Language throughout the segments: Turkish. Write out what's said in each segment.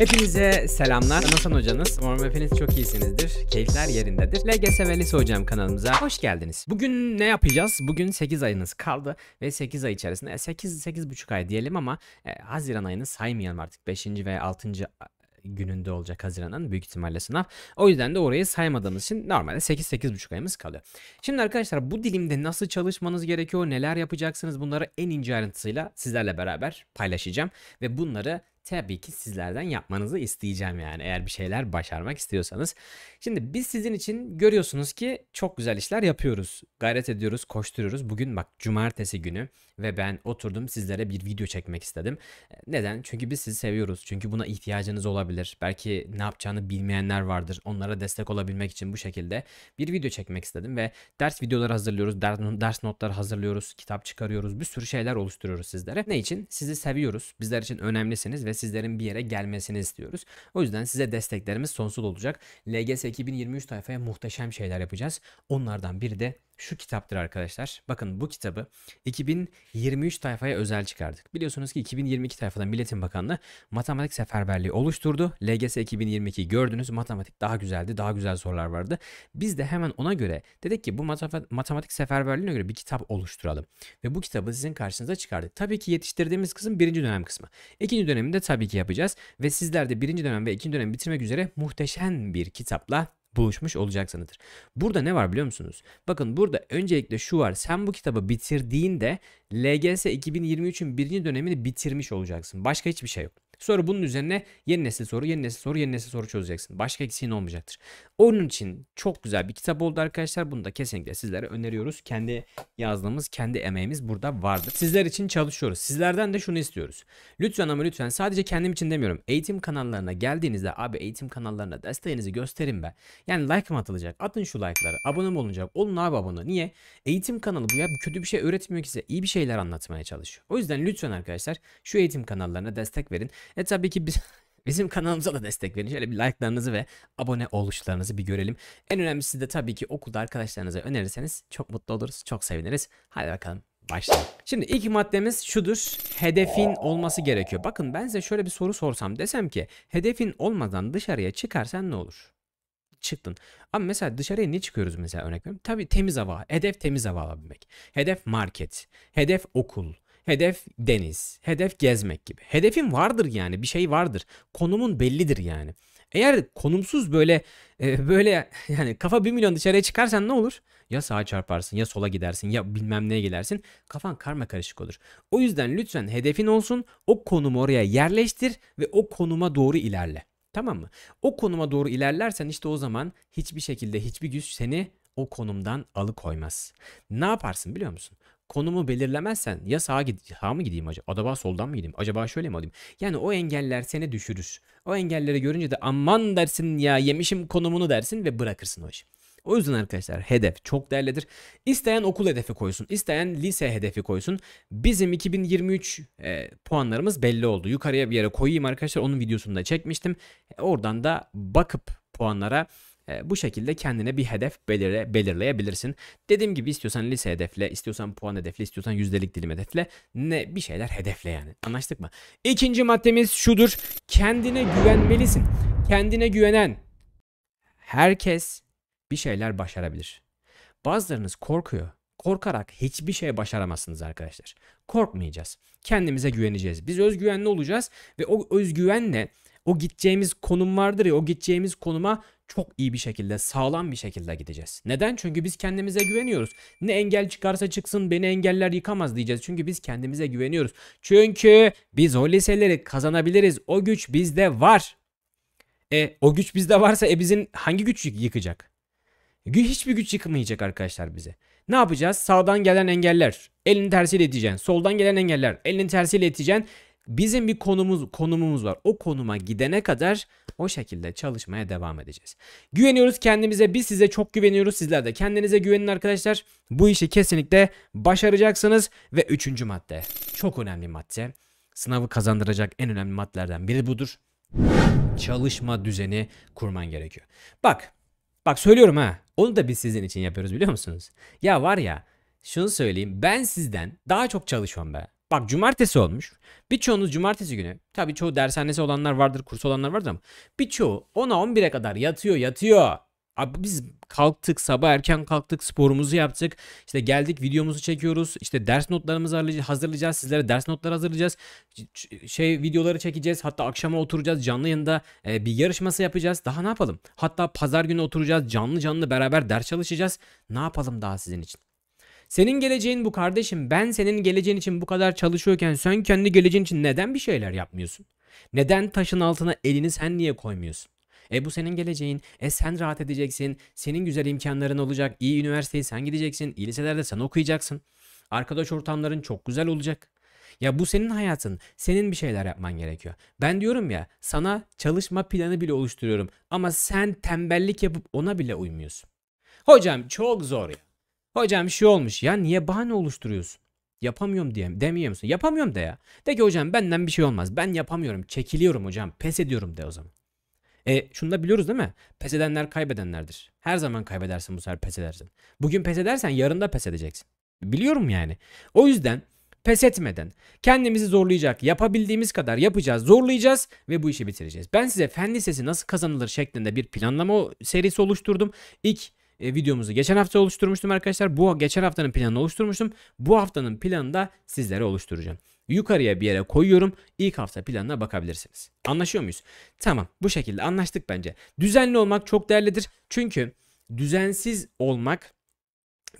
Hepinize selamlar. Ben hocanız. Umarım hepiniz çok iyisinizdir. Keyifler yerindedir. LGS ve Lise Hocam kanalımıza hoş geldiniz. Bugün ne yapacağız? Bugün 8 ayınız kaldı ve 8 ay içerisinde 8 e, 8,5 ay diyelim ama e, Haziran ayını saymayalım artık. 5. ve 6 gününde olacak Haziran'ın büyük ihtimalle sınav. O yüzden de orayı saymadığımız için normalde 8-8,5 ayımız kalıyor. Şimdi arkadaşlar bu dilimde nasıl çalışmanız gerekiyor, neler yapacaksınız bunları en ince ayrıntısıyla sizlerle beraber paylaşacağım. Ve bunları tabii ki sizlerden yapmanızı isteyeceğim yani eğer bir şeyler başarmak istiyorsanız. Şimdi biz sizin için görüyorsunuz ki çok güzel işler yapıyoruz. Gayret ediyoruz, koşturuyoruz. Bugün bak cumartesi günü ve ben oturdum sizlere bir video çekmek istedim. Neden? Çünkü biz sizi seviyoruz. Çünkü buna ihtiyacınız olabilir. Belki ne yapacağını bilmeyenler vardır. Onlara destek olabilmek için bu şekilde bir video çekmek istedim ve ders videoları hazırlıyoruz, ders notları hazırlıyoruz, kitap çıkarıyoruz, bir sürü şeyler oluşturuyoruz sizlere. Ne için? Sizi seviyoruz. Bizler için önemlisiniz ve ve sizlerin bir yere gelmesini istiyoruz. O yüzden size desteklerimiz sonsuz olacak. LGS 2023 tayfaya muhteşem şeyler yapacağız. Onlardan biri de şu kitaptır arkadaşlar. Bakın bu kitabı 2023 tayfaya özel çıkardık. Biliyorsunuz ki 2022 tayfada Milletin Bakanlığı matematik seferberliği oluşturdu. LGS 2022 gördünüz. Matematik daha güzeldi. Daha güzel sorular vardı. Biz de hemen ona göre dedik ki bu matematik seferberliğine göre bir kitap oluşturalım. Ve bu kitabı sizin karşınıza çıkardık. Tabii ki yetiştirdiğimiz kısım birinci dönem kısmı. İkinci dönemi de tabii ki yapacağız. Ve sizler de birinci dönem ve ikinci dönem bitirmek üzere muhteşem bir kitapla buluşmuş olacaksınızdır. Burada ne var biliyor musunuz? Bakın burada öncelikle şu var. Sen bu kitabı bitirdiğinde LGS 2023'ün birinci dönemini bitirmiş olacaksın. Başka hiçbir şey yok. Sonra bunun üzerine yeni nesil soru, yeni nesil soru, yeni nesil soru çözeceksin. Başka eksiğin olmayacaktır. Onun için çok güzel bir kitap oldu arkadaşlar. Bunu da kesinlikle sizlere öneriyoruz. Kendi yazdığımız, kendi emeğimiz burada vardır. Sizler için çalışıyoruz. Sizlerden de şunu istiyoruz. Lütfen ama lütfen sadece kendim için demiyorum. Eğitim kanallarına geldiğinizde abi eğitim kanallarına desteğinizi gösterin be. Yani like mı atılacak? Atın şu like'ları. Abone mi olunacak? Olun abi abone. Niye? Eğitim kanalı bu ya. Kötü bir şey öğretmiyor ki size. İyi bir şeyler anlatmaya çalışıyor. O yüzden lütfen arkadaşlar şu eğitim kanallarına destek verin. E tabii ki biz, bizim kanalımıza da destek verin. Şöyle bir like'larınızı ve abone oluşlarınızı bir görelim. En önemlisi de tabii ki okulda arkadaşlarınıza önerirseniz çok mutlu oluruz, çok seviniriz. Hadi bakalım başlayalım. Şimdi ilk maddemiz şudur. Hedefin olması gerekiyor. Bakın ben size şöyle bir soru sorsam desem ki hedefin olmadan dışarıya çıkarsan ne olur? çıktın. Ama mesela dışarıya ne çıkıyoruz mesela örnek veriyorum? Tabii temiz hava. Hedef temiz hava alabilmek. Hedef market. Hedef okul hedef deniz, hedef gezmek gibi. Hedefin vardır yani bir şey vardır. Konumun bellidir yani. Eğer konumsuz böyle e, böyle yani kafa bir milyon dışarıya çıkarsan ne olur? Ya sağa çarparsın ya sola gidersin ya bilmem neye gidersin. Kafan karma karışık olur. O yüzden lütfen hedefin olsun. O konumu oraya yerleştir ve o konuma doğru ilerle. Tamam mı? O konuma doğru ilerlersen işte o zaman hiçbir şekilde hiçbir güç seni o konumdan alıkoymaz. Ne yaparsın biliyor musun? konumu belirlemezsen ya sağa, gid sağa mı gideyim acaba? Acaba soldan mı gideyim? Acaba şöyle mi alayım? Yani o engeller seni düşürür. O engelleri görünce de aman dersin ya yemişim konumunu dersin ve bırakırsın o işi. O yüzden arkadaşlar hedef çok değerlidir. İsteyen okul hedefi koysun, isteyen lise hedefi koysun. Bizim 2023 e, puanlarımız belli oldu. Yukarıya bir yere koyayım arkadaşlar. Onun videosunu da çekmiştim. E, oradan da bakıp puanlara e, bu şekilde kendine bir hedef belirle, belirleyebilirsin. Dediğim gibi istiyorsan lise hedefle, istiyorsan puan hedefle, istiyorsan yüzdelik dilim hedefle. Ne bir şeyler hedefle yani. Anlaştık mı? İkinci maddemiz şudur. Kendine güvenmelisin. Kendine güvenen herkes bir şeyler başarabilir. Bazılarınız korkuyor. Korkarak hiçbir şey başaramazsınız arkadaşlar. Korkmayacağız. Kendimize güveneceğiz. Biz özgüvenli olacağız ve o özgüvenle o gideceğimiz konum vardır ya o gideceğimiz konuma çok iyi bir şekilde, sağlam bir şekilde gideceğiz. Neden? Çünkü biz kendimize güveniyoruz. Ne engel çıkarsa çıksın beni engeller yıkamaz diyeceğiz. Çünkü biz kendimize güveniyoruz. Çünkü biz o liseleri kazanabiliriz. O güç bizde var. E o güç bizde varsa e bizim hangi güç yıkacak? Hiçbir güç yıkmayacak arkadaşlar bize. Ne yapacağız? Sağdan gelen engeller. Elini tersiyle iteceksin. Soldan gelen engeller. Elini tersiyle iteceksin. Bizim bir konumuz konumumuz var. O konuma gidene kadar o şekilde çalışmaya devam edeceğiz. Güveniyoruz kendimize. Biz size çok güveniyoruz. Sizler de kendinize güvenin arkadaşlar. Bu işi kesinlikle başaracaksınız. Ve üçüncü madde. Çok önemli madde. Sınavı kazandıracak en önemli maddelerden biri budur. Çalışma düzeni kurman gerekiyor. Bak. Bak söylüyorum ha. Onu da biz sizin için yapıyoruz biliyor musunuz? Ya var ya şunu söyleyeyim. Ben sizden daha çok çalışıyorum be. Bak cumartesi olmuş. Birçoğunuz cumartesi günü. Tabii çoğu dershanesi olanlar vardır, kursu olanlar vardır ama birçoğu 10'a 11'e kadar yatıyor, yatıyor. Abi biz kalktık sabah erken kalktık sporumuzu yaptık İşte geldik videomuzu çekiyoruz İşte ders notlarımızı hazırlayacağız sizlere ders notları hazırlayacağız şey videoları çekeceğiz hatta akşama oturacağız canlı yayında e, bir yarışması yapacağız daha ne yapalım hatta pazar günü oturacağız canlı canlı beraber ders çalışacağız ne yapalım daha sizin için senin geleceğin bu kardeşim. Ben senin geleceğin için bu kadar çalışıyorken sen kendi geleceğin için neden bir şeyler yapmıyorsun? Neden taşın altına elini sen niye koymuyorsun? E bu senin geleceğin. E sen rahat edeceksin. Senin güzel imkanların olacak. İyi üniversiteye sen gideceksin. İyi liselerde sen okuyacaksın. Arkadaş ortamların çok güzel olacak. Ya bu senin hayatın. Senin bir şeyler yapman gerekiyor. Ben diyorum ya sana çalışma planı bile oluşturuyorum. Ama sen tembellik yapıp ona bile uymuyorsun. Hocam çok zor ya. Hocam bir şey olmuş ya niye bahane oluşturuyorsun? Yapamıyorum diye demiyor musun? Yapamıyorum de ya. De ki hocam benden bir şey olmaz. Ben yapamıyorum. Çekiliyorum hocam. Pes ediyorum de o zaman. E şunu da biliyoruz değil mi? Pes edenler kaybedenlerdir. Her zaman kaybedersin bu sefer pes edersin. Bugün pes edersen yarın da pes edeceksin. Biliyorum yani. O yüzden pes etmeden kendimizi zorlayacak yapabildiğimiz kadar yapacağız zorlayacağız ve bu işi bitireceğiz. Ben size fen lisesi nasıl kazanılır şeklinde bir planlama serisi oluşturdum. İlk e, videomuzu geçen hafta oluşturmuştum arkadaşlar. Bu geçen haftanın planını oluşturmuştum. Bu haftanın planını da sizlere oluşturacağım. Yukarıya bir yere koyuyorum. İlk hafta planına bakabilirsiniz. Anlaşıyor muyuz? Tamam bu şekilde anlaştık bence. Düzenli olmak çok değerlidir. Çünkü düzensiz olmak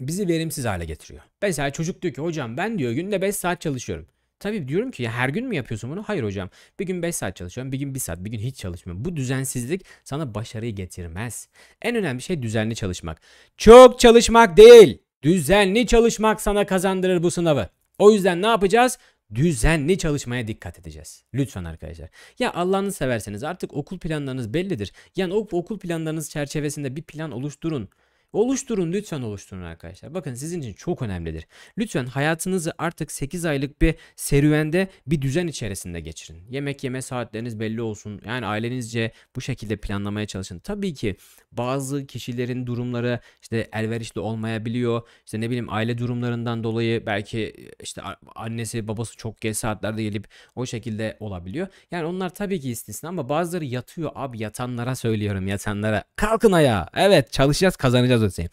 bizi verimsiz hale getiriyor. Mesela çocuk diyor ki hocam ben diyor günde 5 saat çalışıyorum. Tabii diyorum ki ya her gün mü yapıyorsun bunu? Hayır hocam. Bir gün 5 saat çalışıyorum, bir gün 1 saat, bir gün hiç çalışmıyorum. Bu düzensizlik sana başarıyı getirmez. En önemli şey düzenli çalışmak. Çok çalışmak değil. Düzenli çalışmak sana kazandırır bu sınavı. O yüzden ne yapacağız? düzenli çalışmaya dikkat edeceğiz. Lütfen arkadaşlar. Ya Allah'ını severseniz artık okul planlarınız bellidir. Yani o okul planlarınız çerçevesinde bir plan oluşturun. Oluşturun lütfen oluşturun arkadaşlar. Bakın sizin için çok önemlidir. Lütfen hayatınızı artık 8 aylık bir serüvende bir düzen içerisinde geçirin. Yemek yeme saatleriniz belli olsun. Yani ailenizce bu şekilde planlamaya çalışın. Tabii ki bazı kişilerin durumları işte elverişli olmayabiliyor. İşte ne bileyim aile durumlarından dolayı belki işte annesi babası çok geç saatlerde gelip o şekilde olabiliyor. Yani onlar tabii ki istisna ama bazıları yatıyor abi yatanlara söylüyorum yatanlara. Kalkın ayağa. Evet çalışacağız kazanacağız yazısı.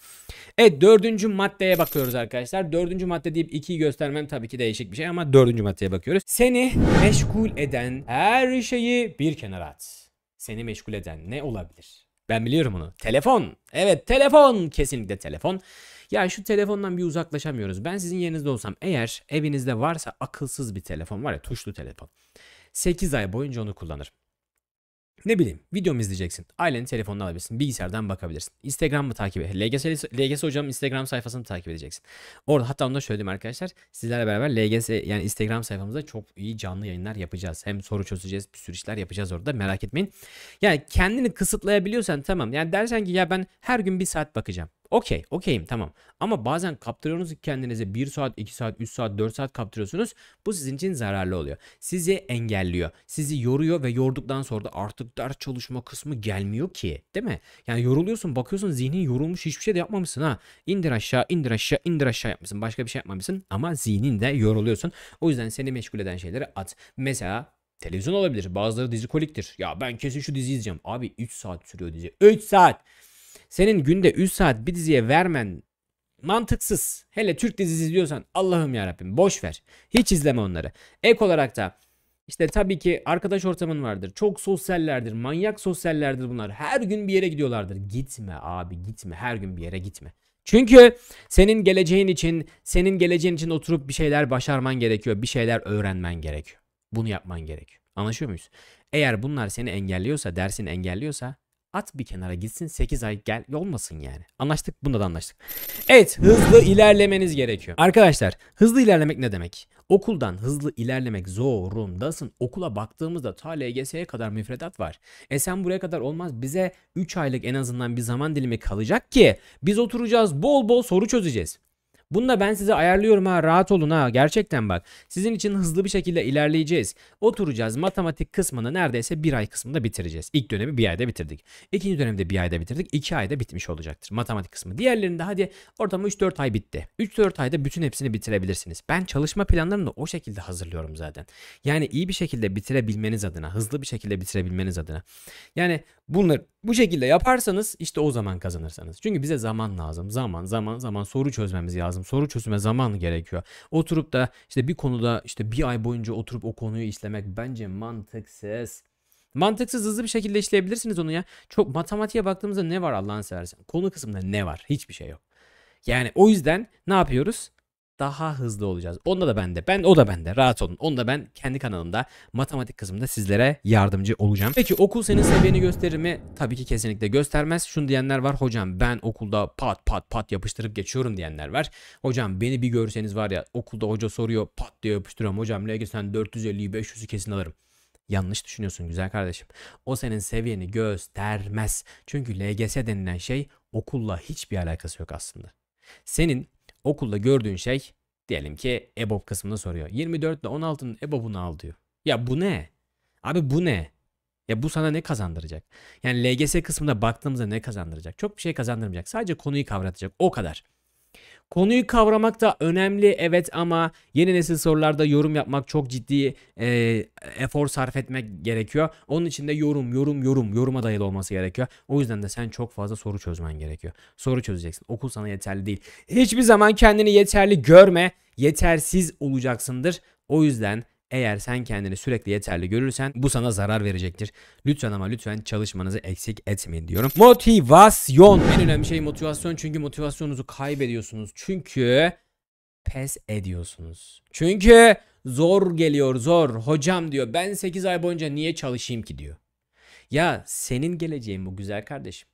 Evet dördüncü maddeye bakıyoruz arkadaşlar. Dördüncü madde deyip ikiyi göstermem tabii ki değişik bir şey ama dördüncü maddeye bakıyoruz. Seni meşgul eden her şeyi bir kenara at. Seni meşgul eden ne olabilir? Ben biliyorum onu. Telefon. Evet telefon. Kesinlikle telefon. Ya şu telefondan bir uzaklaşamıyoruz. Ben sizin yerinizde olsam eğer evinizde varsa akılsız bir telefon var ya tuşlu telefon. 8 ay boyunca onu kullanırım. Ne bileyim videomu izleyeceksin. Ailenin telefonunu alabilirsin. Bilgisayardan bakabilirsin. Instagram'ı takip et. LGS, LGS hocamın Instagram sayfasını takip edeceksin. Orada hatta onu da söyledim arkadaşlar. Sizlerle beraber LGS yani Instagram sayfamızda çok iyi canlı yayınlar yapacağız. Hem soru çözeceğiz. Bir sürü işler yapacağız orada. Merak etmeyin. Yani kendini kısıtlayabiliyorsan tamam. Yani dersen ki ya ben her gün bir saat bakacağım. Okey, okeyim tamam. Ama bazen kaptırıyorsunuz kendinize 1 saat, 2 saat, 3 saat, 4 saat kaptırıyorsunuz. Bu sizin için zararlı oluyor. Sizi engelliyor. Sizi yoruyor ve yorduktan sonra da artık ders çalışma kısmı gelmiyor ki. Değil mi? Yani yoruluyorsun, bakıyorsun zihnin yorulmuş hiçbir şey de yapmamışsın ha. İndir aşağı, indir aşağı, indir aşağı yapmışsın. Başka bir şey yapmamışsın ama zihnin de yoruluyorsun. O yüzden seni meşgul eden şeyleri at. Mesela televizyon olabilir. Bazıları dizi koliktir. Ya ben kesin şu dizi izleyeceğim. Abi 3 saat sürüyor dizi. 3 saat. Senin günde 3 saat bir diziye vermen mantıksız. Hele Türk dizisi izliyorsan Allah'ım ya Rabbim boş ver. Hiç izleme onları. Ek olarak da işte tabii ki arkadaş ortamın vardır. Çok sosyallerdir. Manyak sosyallerdir bunlar. Her gün bir yere gidiyorlardır. Gitme abi gitme. Her gün bir yere gitme. Çünkü senin geleceğin için, senin geleceğin için oturup bir şeyler başarman gerekiyor. Bir şeyler öğrenmen gerekiyor. Bunu yapman gerekiyor. Anlaşıyor muyuz? Eğer bunlar seni engelliyorsa, dersini engelliyorsa At bir kenara gitsin 8 ay gel olmasın yani. Anlaştık bunda da anlaştık. Evet hızlı ilerlemeniz gerekiyor. Arkadaşlar hızlı ilerlemek ne demek? Okuldan hızlı ilerlemek zorundasın. Okula baktığımızda ta LGS'ye kadar müfredat var. E sen buraya kadar olmaz bize 3 aylık en azından bir zaman dilimi kalacak ki biz oturacağız bol bol soru çözeceğiz. Bununla ben size ayarlıyorum ha rahat olun ha gerçekten bak. Sizin için hızlı bir şekilde ilerleyeceğiz. Oturacağız matematik kısmını neredeyse bir ay kısmında bitireceğiz. İlk dönemi bir ayda bitirdik. İkinci dönemde bir ayda bitirdik. İki ayda bitmiş olacaktır matematik kısmı. Diğerlerinde hadi ortamı 3-4 ay bitti. 3-4 ayda bütün hepsini bitirebilirsiniz. Ben çalışma planlarını da o şekilde hazırlıyorum zaten. Yani iyi bir şekilde bitirebilmeniz adına, hızlı bir şekilde bitirebilmeniz adına. Yani bunları bu şekilde yaparsanız işte o zaman kazanırsanız. Çünkü bize zaman lazım. Zaman zaman zaman soru çözmemiz lazım lazım. Soru çözüme zaman gerekiyor. Oturup da işte bir konuda işte bir ay boyunca oturup o konuyu işlemek bence mantıksız. Mantıksız hızlı bir şekilde işleyebilirsiniz onu ya. Çok matematiğe baktığımızda ne var Allah'ın seversen? Konu kısmında ne var? Hiçbir şey yok. Yani o yüzden ne yapıyoruz? daha hızlı olacağız. Onda da bende. Ben o da bende. Rahat olun. Onda ben kendi kanalımda matematik kısmında sizlere yardımcı olacağım. Peki okul senin seviyeni gösterir mi? Tabii ki kesinlikle göstermez. Şunu diyenler var. Hocam ben okulda pat pat pat yapıştırıp geçiyorum diyenler var. Hocam beni bir görseniz var ya okulda hoca soruyor pat diye yapıştırıyorum. Hocam LG sen 450'yi 500'ü kesin alırım. Yanlış düşünüyorsun güzel kardeşim. O senin seviyeni göstermez. Çünkü LGS denilen şey okulla hiçbir alakası yok aslında. Senin Okulda gördüğün şey diyelim ki EBOB kısmında soruyor. 24 ile 16'nın EBOB'unu al diyor. Ya bu ne? Abi bu ne? Ya bu sana ne kazandıracak? Yani LGS kısmında baktığımızda ne kazandıracak? Çok bir şey kazandırmayacak. Sadece konuyu kavratacak. O kadar. Konuyu kavramak da önemli evet ama yeni nesil sorularda yorum yapmak çok ciddi e, efor sarf etmek gerekiyor. Onun için de yorum yorum yorum yoruma dayalı olması gerekiyor. O yüzden de sen çok fazla soru çözmen gerekiyor. Soru çözeceksin. Okul sana yeterli değil. Hiçbir zaman kendini yeterli görme. Yetersiz olacaksındır. O yüzden eğer sen kendini sürekli yeterli görürsen bu sana zarar verecektir. Lütfen ama lütfen çalışmanızı eksik etmeyin diyorum. Motivasyon. En önemli şey motivasyon çünkü motivasyonunuzu kaybediyorsunuz. Çünkü pes ediyorsunuz. Çünkü zor geliyor zor. Hocam diyor ben 8 ay boyunca niye çalışayım ki diyor. Ya senin geleceğin bu güzel kardeşim.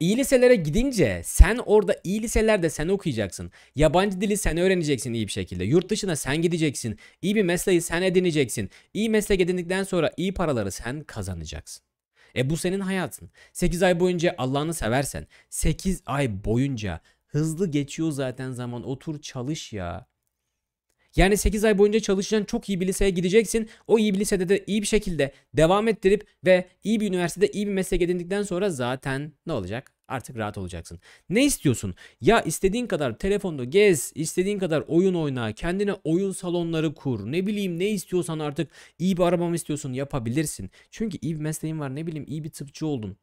İyi liselere gidince sen orada iyi liselerde sen okuyacaksın. Yabancı dili sen öğreneceksin iyi bir şekilde. Yurt dışına sen gideceksin. İyi bir mesleği sen edineceksin. İyi meslek edindikten sonra iyi paraları sen kazanacaksın. E bu senin hayatın. 8 ay boyunca Allah'ını seversen 8 ay boyunca hızlı geçiyor zaten zaman otur çalış ya. Yani 8 ay boyunca çalışacaksın, çok iyi bir liseye gideceksin. O iyi bir lisede de iyi bir şekilde devam ettirip ve iyi bir üniversitede iyi bir meslek edindikten sonra zaten ne olacak? Artık rahat olacaksın. Ne istiyorsun? Ya istediğin kadar telefonda gez, istediğin kadar oyun oyna, kendine oyun salonları kur. Ne bileyim ne istiyorsan artık iyi bir arabamı mı istiyorsun yapabilirsin. Çünkü iyi bir mesleğin var ne bileyim iyi bir tıpçı oldun.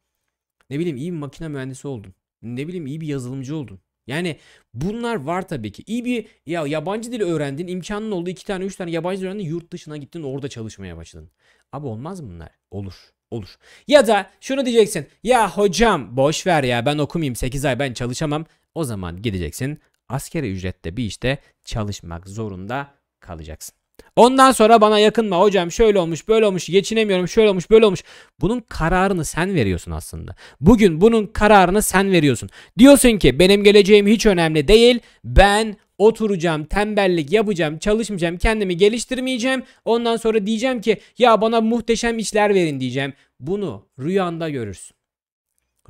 Ne bileyim iyi bir makine mühendisi oldun. Ne bileyim iyi bir yazılımcı oldun. Yani bunlar var tabii ki. İyi bir ya yabancı dil öğrendin, imkanın oldu. iki tane, üç tane yabancı dil öğrendin, yurt dışına gittin, orada çalışmaya başladın. Abi olmaz mı bunlar? Olur. Olur. Ya da şunu diyeceksin. Ya hocam boş ver ya ben okumayayım 8 ay ben çalışamam. O zaman gideceksin askeri ücrette bir işte çalışmak zorunda kalacaksın. Ondan sonra bana yakınma hocam şöyle olmuş böyle olmuş geçinemiyorum şöyle olmuş böyle olmuş. Bunun kararını sen veriyorsun aslında. Bugün bunun kararını sen veriyorsun. Diyorsun ki benim geleceğim hiç önemli değil. Ben oturacağım, tembellik yapacağım, çalışmayacağım, kendimi geliştirmeyeceğim. Ondan sonra diyeceğim ki ya bana muhteşem işler verin diyeceğim. Bunu rüyanda görürsün.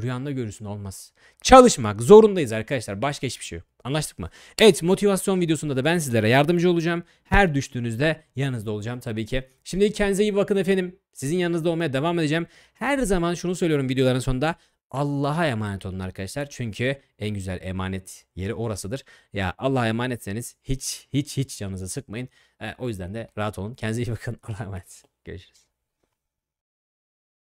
Rüyanda görürsün olmaz. Çalışmak zorundayız arkadaşlar. Başka hiçbir şey yok. Anlaştık mı? Evet motivasyon videosunda da ben sizlere yardımcı olacağım. Her düştüğünüzde yanınızda olacağım tabii ki. Şimdi kendinize iyi bakın efendim. Sizin yanınızda olmaya devam edeceğim. Her zaman şunu söylüyorum videoların sonunda. Allah'a emanet olun arkadaşlar. Çünkü en güzel emanet yeri orasıdır. Ya Allah'a emanetseniz hiç hiç hiç canınızı sıkmayın. E, o yüzden de rahat olun. Kendinize iyi bakın. Allah'a emanet. Görüşürüz.